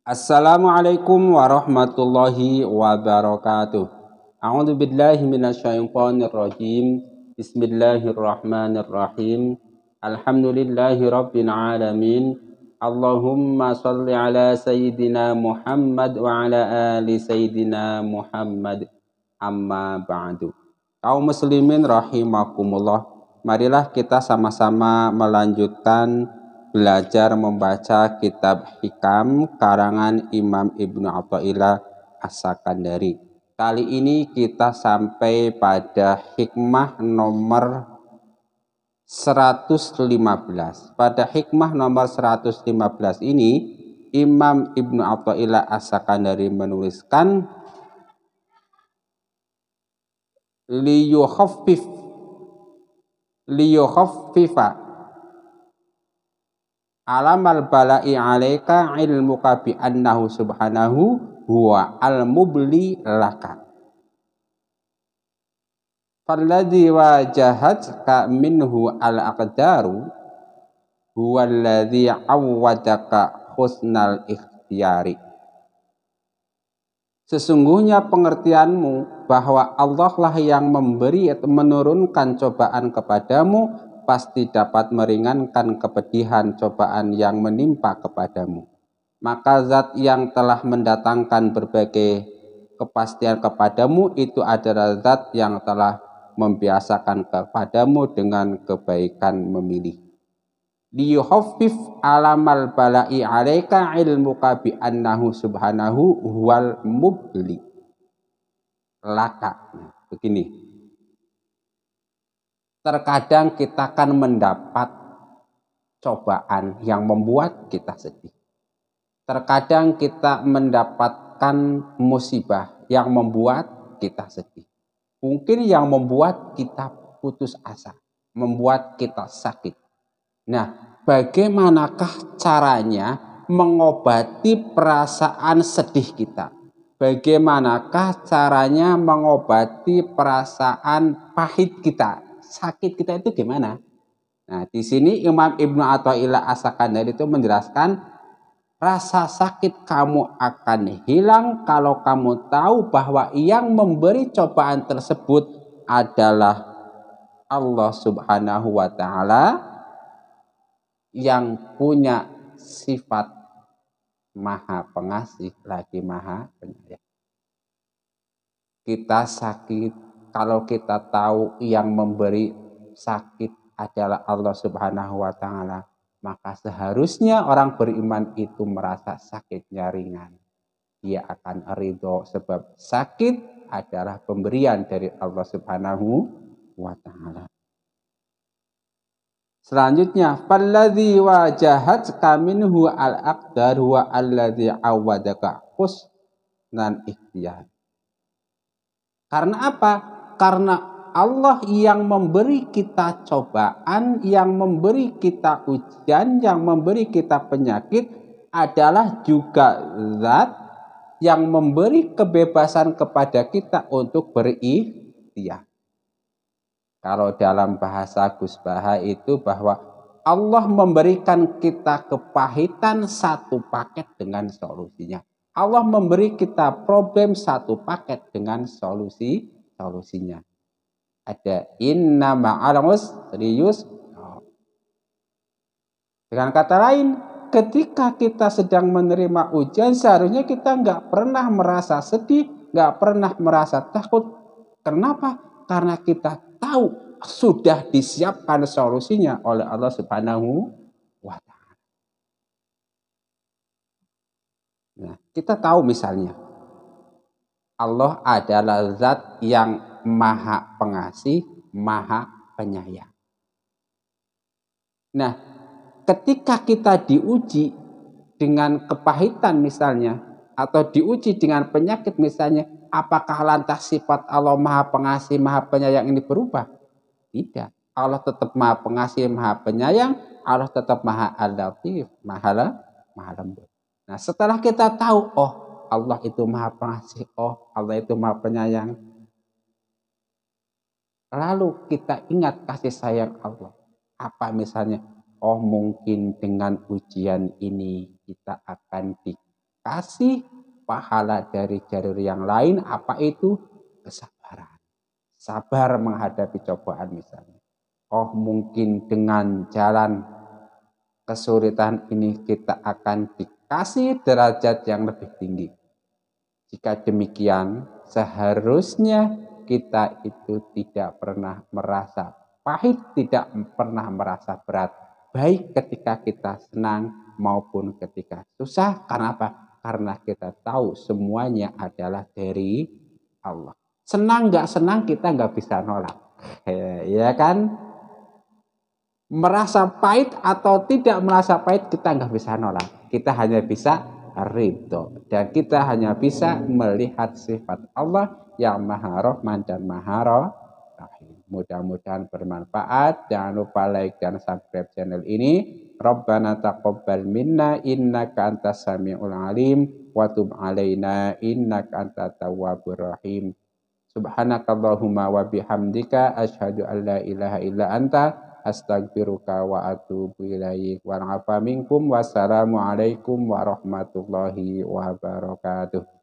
Assalamualaikum warahmatullahi wabarakatuh. A'udzu billahi minasyaitonir rajim. Bismillahirrahmanirrahim. Alhamdulillahi rabbil alamin. Allahumma salli ala sayyidina Muhammad wa ala ali sayyidina Muhammad. Amma ba'du. Kaum muslimin rahimakumullah. Marilah kita sama-sama melanjutkan belajar membaca kitab Hikam karangan Imam Ibnu Athaillah As-Sakandari. Kali ini kita sampai pada hikmah nomor 115. Pada hikmah nomor 115 ini Imam Ibnu Athaillah As-Sakandari menuliskan liyukhaffif liyukhaffifa alamal bala'i alaika ilmuka bi annahu subhanahu huwa al mubli laka falladhi wajahat ka minhu al aqdaru huwa alladhi awwadaka husnal ikhtiyari Sesungguhnya pengertianmu bahwa Allah lah yang memberi menurunkan cobaan kepadamu pasti dapat meringankan kepedihan cobaan yang menimpa kepadamu. Maka zat yang telah mendatangkan berbagai kepastian kepadamu itu adalah zat yang telah membiasakan kepadamu dengan kebaikan memilih. Liyuhafif alamal bala'i alaika ilmuka bi subhanahu huwal mubli. Laka. Begini terkadang kita akan mendapat cobaan yang membuat kita sedih. Terkadang kita mendapatkan musibah yang membuat kita sedih. Mungkin yang membuat kita putus asa, membuat kita sakit. Nah, bagaimanakah caranya mengobati perasaan sedih kita? Bagaimanakah caranya mengobati perasaan pahit kita sakit kita itu gimana? Nah, di sini Imam Ibnu Athaillah Asakandari itu menjelaskan rasa sakit kamu akan hilang kalau kamu tahu bahwa yang memberi cobaan tersebut adalah Allah Subhanahu wa taala yang punya sifat Maha Pengasih lagi Maha Penyayang. Kita sakit kalau kita tahu yang memberi sakit adalah Allah Subhanahu wa taala, maka seharusnya orang beriman itu merasa sakitnya ringan. Dia akan ridho sebab sakit adalah pemberian dari Allah Subhanahu wa taala. Selanjutnya, faladhi wajahat kaminhu al akdar wa alladhi awadaka husnan ikhtiyar. Karena apa? karena Allah yang memberi kita cobaan, yang memberi kita ujian, yang memberi kita penyakit adalah juga zat yang memberi kebebasan kepada kita untuk berikhtiar. Kalau dalam bahasa Gus Baha itu bahwa Allah memberikan kita kepahitan satu paket dengan solusinya. Allah memberi kita problem satu paket dengan solusi solusinya. Ada inna ma'al usri Dengan kata lain, ketika kita sedang menerima ujian, seharusnya kita nggak pernah merasa sedih, nggak pernah merasa takut. Kenapa? Karena kita tahu sudah disiapkan solusinya oleh Allah Subhanahu wa Ta'ala. Nah, kita tahu misalnya Allah adalah zat yang maha pengasih, maha penyayang. Nah, ketika kita diuji dengan kepahitan misalnya, atau diuji dengan penyakit misalnya, apakah lantas sifat Allah maha pengasih, maha penyayang ini berubah? Tidak. Allah tetap maha pengasih, maha penyayang, Allah tetap maha Adaptif, maha lembut. Nah setelah kita tahu, oh Allah itu maha pengasih, oh Allah itu maha penyayang. Lalu kita ingat kasih sayang Allah. Apa misalnya? Oh mungkin dengan ujian ini kita akan dikasih pahala dari jalur yang lain. Apa itu? Kesabaran. Sabar menghadapi cobaan misalnya. Oh mungkin dengan jalan kesulitan ini kita akan dikasih derajat yang lebih tinggi. Jika demikian, seharusnya kita itu tidak pernah merasa pahit, tidak pernah merasa berat, baik ketika kita senang maupun ketika susah. Karena apa? Karena kita tahu semuanya adalah dari Allah. Senang nggak senang kita nggak bisa nolak, ya kan? Merasa pahit atau tidak merasa pahit kita nggak bisa nolak. Kita hanya bisa ridho dan kita hanya bisa melihat sifat Allah yang maha rahman dan maha rahim. Mudah-mudahan bermanfaat. Jangan lupa like dan subscribe channel ini. Rabbana taqabbal minna innaka antas samiul alim wa tub alaina innaka antat tawwabur rahim. Subhanakallahumma wa bihamdika asyhadu an la ilaha illa anta astagfiruka wa atubu ilaik wa minkum wassalamu alaikum warahmatullahi wabarakatuh